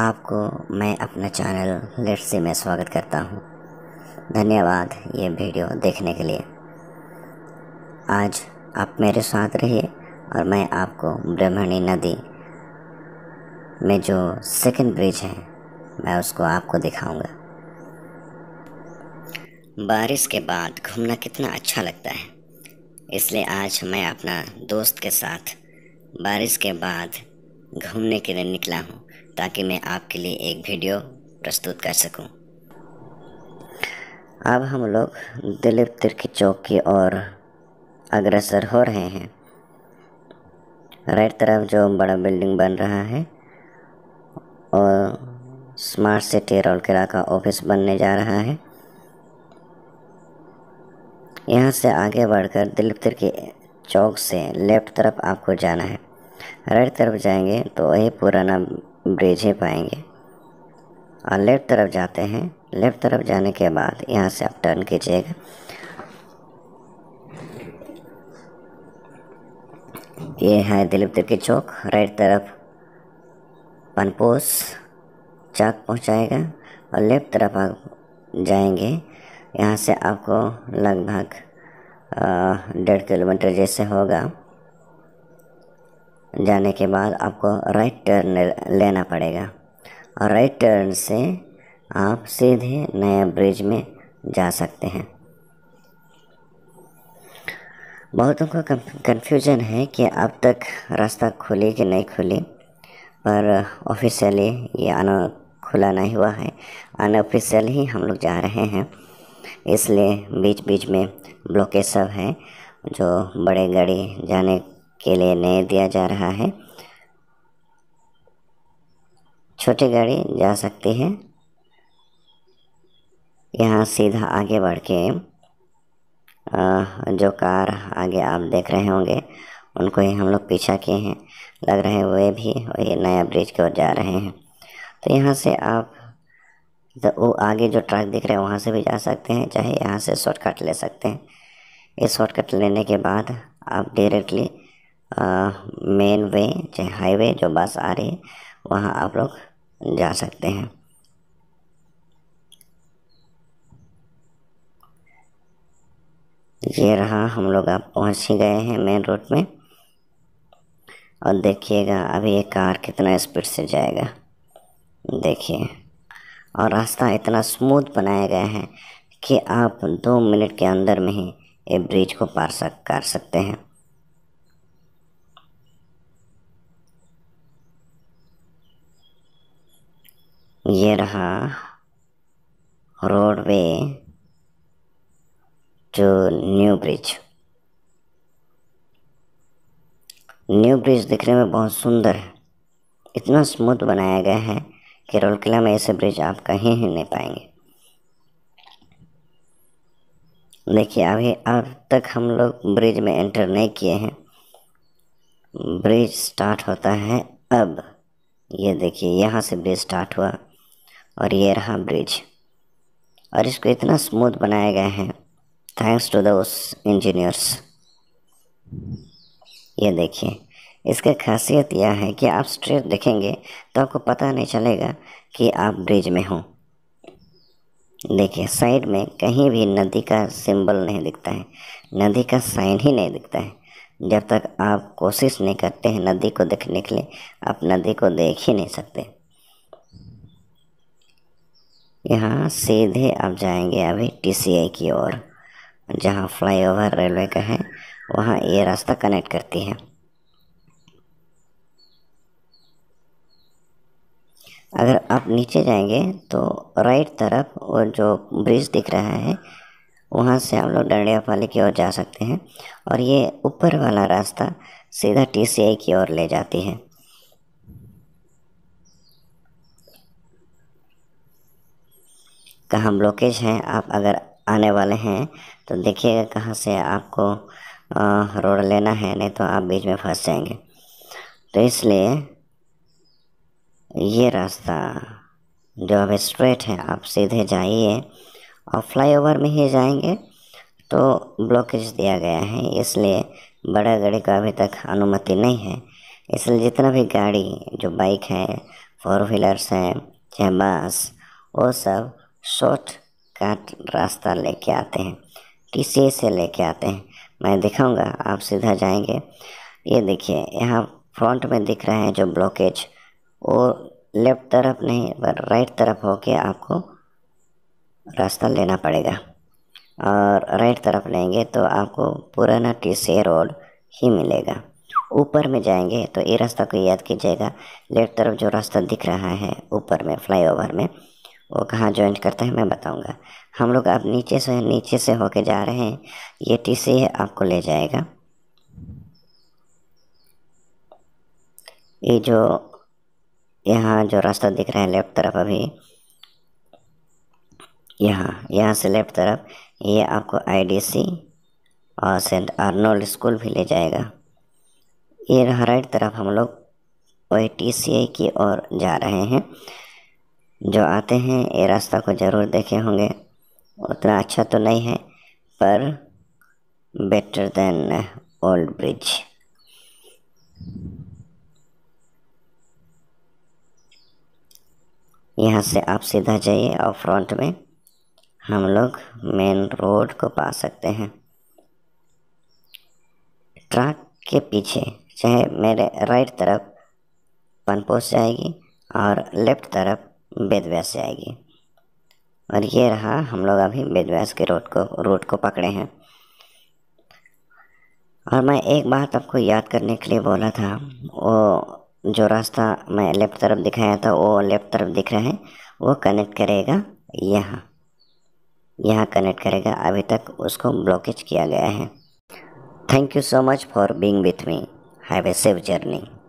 आपको मैं अपना चैनल लेट से में स्वागत करता हूँ धन्यवाद ये वीडियो देखने के लिए आज आप मेरे साथ रहिए और मैं आपको ब्रह्मणी नदी में जो सेकंड ब्रिज है मैं उसको आपको दिखाऊंगा बारिश के बाद घूमना कितना अच्छा लगता है इसलिए आज मैं अपना दोस्त के साथ बारिश के बाद घूमने के लिए निकला हूँ ताकि मैं आपके लिए एक वीडियो प्रस्तुत कर सकूं। अब हम लोग दिलीप तिर्की चौक की ओर अग्रसर हो रहे हैं राइट तरफ जो बड़ा बिल्डिंग बन रहा है और स्मार्ट सिटी किला का ऑफिस बनने जा रहा है यहाँ से आगे बढ़कर दिलीप तिर्की चौक से लेफ्ट तरफ आपको जाना है राइट तरफ जाएंगे तो वही पुराना ब्रिजें पाएंगे और लेफ़्ट तरफ जाते हैं लेफ़्ट तरफ जाने के बाद यहाँ से आप टर्न कीजिएगा ये है दिलीप तिरकी चौक राइट तरफ पनपोस चौक पहुँचाएगा और लेफ्ट तरफ आप जाएंगे यहाँ से आपको लगभग डेढ़ किलोमीटर जैसे होगा जाने के बाद आपको राइट टर्न लेना पड़ेगा और राइट टर्न से आप सीधे नया ब्रिज में जा सकते हैं बहुतों को कन्फ्यूजन है कि अब तक रास्ता खुली कि नहीं खुली पर ऑफिशियली ये अन खुला नहीं हुआ है अनऑफिशियल ही हम लोग जा रहे हैं इसलिए बीच बीच में ब्लॉकेज सब है जो बड़े गाड़ी जाने के लिए नहीं दिया जा रहा है छोटी गाड़ी जा सकती है यहाँ सीधा आगे बढ़ के जो कार आगे आप देख रहे होंगे उनको ही हम लोग पीछा किए हैं लग रहे वे भी वही नया ब्रिज की ओर जा रहे हैं तो यहाँ से आप तो वो आगे जो ट्रक दिख रहे हैं वहाँ से भी जा सकते हैं चाहे यहाँ से शॉर्टकट ले सकते हैं ये शॉर्टकट लेने के बाद आप डायरेक्टली मेन वे चाहे हाईवे जो बस आ रही है वहाँ आप लोग जा सकते हैं ये रहा हम लोग आप पहुँच ही गए हैं मेन रोड में और देखिएगा अभी ये कार कितना स्पीड से जाएगा देखिए और रास्ता इतना स्मूथ बनाया गया है कि आप दो मिनट के अंदर में ही ये ब्रिज को पार सक कर सकते हैं ये रहा roadway to new bridge new bridge दिखने में बहुत सुंदर है इतना स्मूथ बनाया गया है कि रोलकिला में ऐसे ब्रिज आप कहीं ही नहीं पाएंगे देखिए अभी अब तक हम लोग ब्रिज में एंटर नहीं किए हैं ब्रिज स्टार्ट होता है अब ये देखिए यहाँ से ब्रिज स्टार्ट हुआ और ये रहा ब्रिज और इसको इतना स्मूथ बनाया गया है थैंक्स टू दोस इंजीनियर्स ये देखिए इसका खासियत यह है कि आप स्ट्रेट देखेंगे तो आपको पता नहीं चलेगा कि आप ब्रिज में हो देखिए साइड में कहीं भी नदी का सिंबल नहीं दिखता है नदी का साइन ही नहीं दिखता है जब तक आप कोशिश नहीं करते हैं नदी को देखने के लिए आप नदी को देख ही नहीं सकते यहाँ सीधे आप जाएंगे अभी टीसीआई की ओर जहाँ फ्लाईओवर रेलवे का है वहाँ ये रास्ता कनेक्ट करती है अगर आप नीचे जाएंगे तो राइट तरफ वो जो ब्रिज दिख रहा है वहाँ से हम लोग डंडिया पाली की ओर जा सकते हैं और ये ऊपर वाला रास्ता सीधा टीसीआई की ओर ले जाती है का हम लोकेश हैं आप अगर आने वाले हैं तो देखिएगा कहाँ से आपको रोड लेना है नहीं तो आप बीच में फंस जाएंगे तो इसलिए ये रास्ता जो अब स्ट्रेट है आप सीधे जाइए और फ्लाईओवर में ही जाएंगे तो ब्लॉकेज दिया गया है इसलिए बड़ा गाड़ी का अभी तक अनुमति नहीं है इसलिए जितना भी गाड़ी जो बाइक है फोर व्हीलर्स हैं चाहे बस वो सब शॉर्ट कट रास्ता लेके आते हैं टी सी से लेके आते हैं मैं दिखाऊंगा आप सीधा जाएंगे ये देखिए यहाँ फ्रंट में दिख रहा है जो ब्लॉकेज वो लेफ्ट तरफ नहीं पर राइट तरफ होके आपको रास्ता लेना पड़ेगा और राइट तरफ लेंगे तो आपको पुराना टी सी रोड ही मिलेगा ऊपर में जाएंगे तो ये रास्ता को याद कीजिएगा लेफ्ट तरफ जो रास्ता दिख रहा है ऊपर में फ्लाईओवर में वो कहाँ ज्वाइन करता है मैं बताऊँगा हम लोग अब नीचे से नीचे से होके जा रहे हैं ये टी सी आपको ले जाएगा ये जो यहाँ जो रास्ता दिख रहा है लेफ्ट तरफ अभी यहाँ यहाँ से लेफ्ट तरफ ये आपको आईडीसी और सेंट आर्नोल्ड स्कूल भी ले जाएगा ये राइट तरफ हम लोग वही आई की ओर जा रहे हैं जो आते हैं ये रास्ता को ज़रूर देखे होंगे उतना अच्छा तो नहीं है पर बेटर देन ओल्ड ब्रिज यहाँ से आप सीधा जाइए और फ्रंट में हम लोग मेन रोड को पा सकते हैं ट्रक के पीछे चाहे मेरे राइट तरफ पनपोस जाएगी और लेफ्ट तरफ वेद व्यास से आएगी और ये रहा हम लोग अभी वेद व्यास के रोड को रोड को पकड़े हैं और मैं एक बात आपको याद करने के लिए बोला था वो जो रास्ता मैं लेफ़्ट तरफ दिखाया था वो लेफ़्ट तरफ दिख रहा है वो कनेक्ट करेगा यहाँ यहाँ कनेक्ट करेगा अभी तक उसको ब्लॉकेज किया गया है thank you so much for being with me have a safe journey